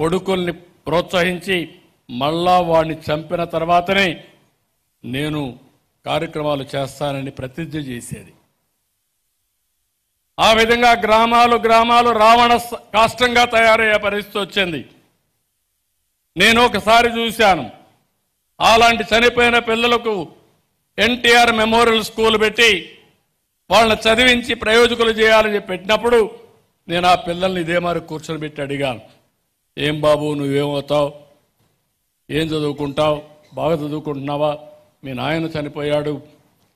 కొడుకుల్ని ప్రోత్సహించి మళ్ళా వాడిని చంపిన తర్వాతనే నేను కార్యక్రమాలు చేస్తానని ప్రతిజ్ఞ చేసేది ఆ విధంగా గ్రామాలు గ్రామాలు రావణ కాష్టంగా తయారయ్యే పరిస్థితి వచ్చింది నేను ఒకసారి చూశాను అలాంటి చనిపోయిన పిల్లలకు ఎన్టీఆర్ మెమోరియల్ స్కూల్ పెట్టి వాళ్ళని చదివించి ప్రయోజకులు చేయాలని పెట్టినప్పుడు నేను ఆ పిల్లల్ని ఇదే మరి కూర్చొని పెట్టి అడిగాను ఏం బాబు నువ్వేమవుతావు ఏం చదువుకుంటావు బాగా చదువుకుంటున్నావా మీ నాయన చనిపోయాడు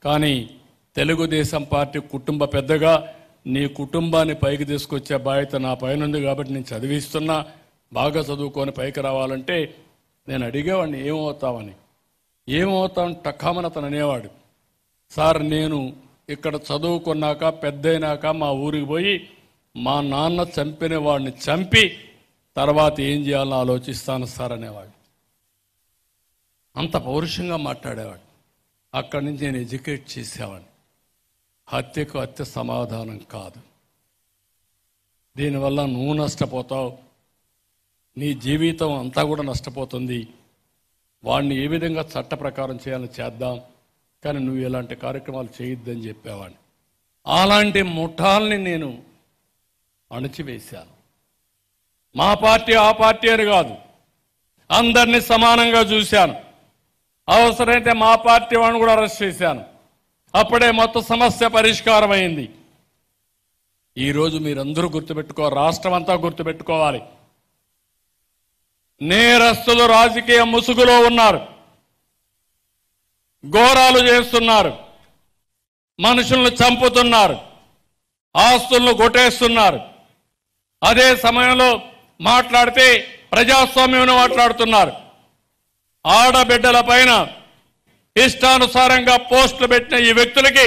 కానీ తెలుగుదేశం పార్టీ కుటుంబ పెద్దగా నీ కుటుంబాన్ని పైకి తీసుకొచ్చే బాధ్యత నా పైన ఉంది కాబట్టి నేను చదివిస్తున్నా బాగా చదువుకొని పైకి రావాలంటే నేను అడిగేవాడిని ఏమవుతావని ఏమవుతావని టక్కామని అతను అనేవాడు సార్ నేను ఇక్కడ చదువుకున్నాక పెద్దయినాక మా ఊరికి పోయి మా నాన్న చంపిన వాడిని చంపి తర్వాత ఏం చేయాలని ఆలోచిస్తాను సార్ అనేవాడు అంత పౌరుషంగా మాట్లాడేవాడు అక్కడి నుంచి నేను ఎడ్యుకేట్ చేసేవాడిని హత్యకు హత్య సమాధానం కాదు దీనివల్ల నువ్వు నష్టపోతావు నీ జీవితం అంతా కూడా నష్టపోతుంది వాడిని ఏ విధంగా చట్ట ప్రకారం చేయాలని చేద్దాం కానీ నువ్వు ఇలాంటి కార్యక్రమాలు చేయొద్దని చెప్పేవాడిని అలాంటి ముఠాల్ని నేను అణచివేశాను మా పార్టీ ఆ పార్టీ అని కాదు అందరినీ సమానంగా చూశాను అవసరమైతే మా పార్టీ వాడిని కూడా అరెస్ట్ చేశాను అప్పుడే మొత్తం సమస్య పరిష్కారం అయింది ఈరోజు మీరందరూ గుర్తుపెట్టుకో రాష్ట్రం అంతా గుర్తుపెట్టుకోవాలి నేరస్తులు రాజకీయ ముసుగులో ఉన్నారు ఘోరాలు చేస్తున్నారు మనుషులను చంపుతున్నారు ఆస్తులను కొట్టేస్తున్నారు అదే సమయంలో మాట్లాడితే ప్రజాస్వామ్యం మాట్లాడుతున్నారు ఆడబిడ్డల పైన ఇష్టానుసారంగా పోస్టులు పెట్టిన ఈ వ్యక్తులకి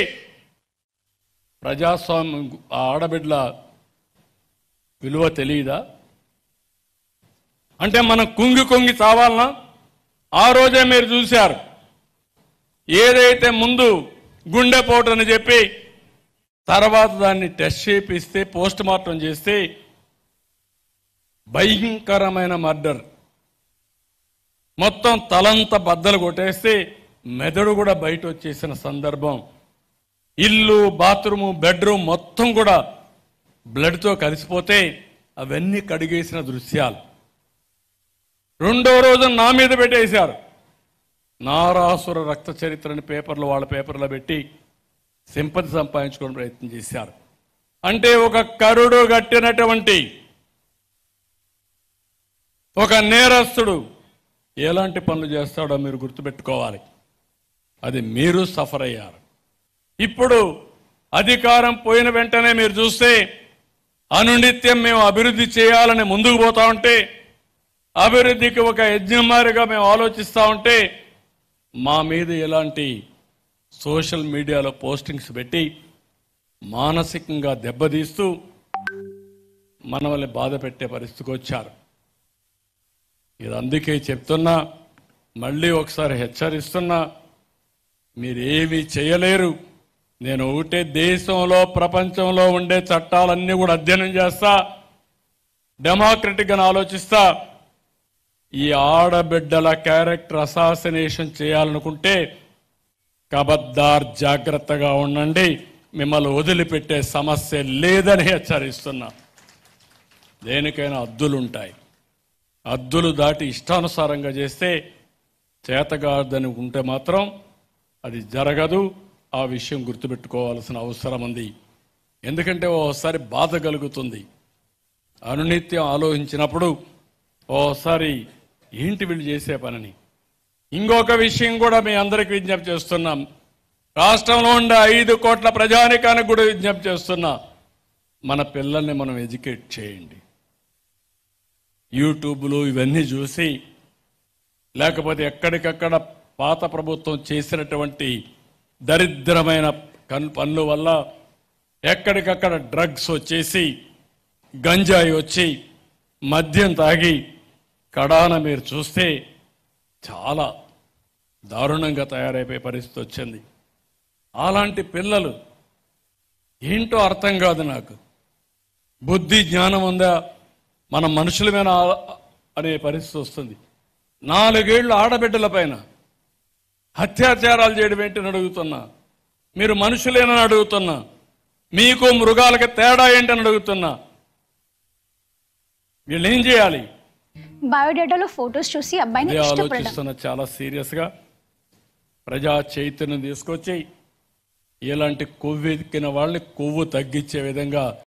ప్రజాస్వామ్యం ఆడబిడ్డల విలువ తెలియదా అంటే మనం కుంగి కుంగి చావాలనా ఆ రోజే మీరు చూశారు ఏదైతే ముందు గుండెపోటని చెప్పి తర్వాత దాన్ని టెస్ట్ చేపిస్తే పోస్ట్ మార్టం చేస్తే భయంకరమైన మర్డర్ మొత్తం తలంత బద్దలు కొట్టేస్తే మెదడు కూడా బయట వచ్చేసిన సందర్భం ఇల్లు బాత్రూమ్ బెడ్రూమ్ మొత్తం కూడా బ్లడ్తో కలిసిపోతే అవన్నీ కడిగేసిన దృశ్యాలు రెండో రోజు నా మీద పెట్టేశారు నారాసుర రక్త చరిత్రని పేపర్లు వాళ్ళ పేపర్లో పెట్టి సింపతి సంపాదించుకోవడం ప్రయత్నం చేశారు అంటే ఒక కరుడు కట్టినటువంటి ఒక నేరస్తుడు ఎలాంటి పనులు చేస్తాడో మీరు గుర్తుపెట్టుకోవాలి అది మీరు సఫర్ అయ్యారు ఇప్పుడు అధికారం పోయిన వెంటనే మీరు చూస్తే అనునిత్యం మేము అభివృద్ధి చేయాలని ముందుకు పోతా ఉంటే అభివృద్ధికి ఒక యజ్ఞమారిగా మేము ఆలోచిస్తూ ఉంటే మా మీద ఎలాంటి సోషల్ మీడియాలో పోస్టింగ్స్ పెట్టి మానసికంగా దెబ్బతీస్తూ మనల్ని బాధ పెట్టే పరిస్థితికి వచ్చారు ఇది అందుకే చెప్తున్నా మళ్ళీ ఒకసారి హెచ్చరిస్తున్నా మీరేమీ చేయలేరు నేను ఒకటే దేశంలో ప్రపంచంలో ఉండే చట్టాలన్నీ కూడా అధ్యయనం చేస్తా డెమోక్రటిక్గా ఆలోచిస్తా ఈ ఆడబిడ్డల క్యారెక్టర్ అసాసినేషన్ చేయాలనుకుంటే కబద్దార్ జాగ్రత్తగా ఉండండి మిమ్మల్ని వదిలిపెట్టే సమస్య లేదని హెచ్చరిస్తున్నా దేనికైనా అద్దులుంటాయి అద్దులు దాటి ఇష్టానుసారంగా చేస్తే చేతగాదని ఉంటే మాత్రం అది జరగదు ఆ విషయం గుర్తుపెట్టుకోవాల్సిన అవసరం ఉంది ఎందుకంటే ఓసారి బాధ కలుగుతుంది అనునిత్యం ఆలోచించినప్పుడు ఓసారి ఏంటి వీళ్ళు చేసే పనిని ఇంకొక విషయం కూడా మీ అందరికి విజ్ఞప్తి చేస్తున్నాం రాష్ట్రంలో ఉండే ఐదు కోట్ల ప్రజానికానికి కూడా విజ్ఞప్తి చేస్తున్నా మన పిల్లల్ని మనం ఎడ్యుకేట్ చేయండి యూట్యూబ్లు ఇవన్నీ చూసి లేకపోతే ఎక్కడికక్కడ పాత ప్రభుత్వం చేసినటువంటి దరిద్రమైన కన్ పనుల వల్ల ఎక్కడికక్కడ డ్రగ్స్ వచ్చేసి గంజాయి వచ్చి మద్యం తాగి కడాన మీరు చూస్తే చాలా దారుణంగా తయారైపోయే పరిస్థితి వచ్చింది అలాంటి పిల్లలు ఏంటో అర్థం కాదు నాకు బుద్ధి జ్ఞానం ఉందా మనం మనుషులమైన అనే పరిస్థితి వస్తుంది నాలుగేళ్ళు ఆడబిడ్డల పైన అత్యాచారాలు చేయడం ఏంటని అడుగుతున్నా మీరు మనుషులేనని అడుగుతున్నా మీకు మృగాలకి తేడా ఏంటని అడుగుతున్నా వీళ్ళు ఏం చేయాలి బయోడేటాలో ఫోటోస్ చూసి అబ్బాయిని ఆలోచిస్తున్న చాలా సీరియస్గా ప్రజా చైతన్యం తీసుకొచ్చి ఇలాంటి కొవ్వెక్కిన వాళ్ళని కొవ్వు తగ్గించే విధంగా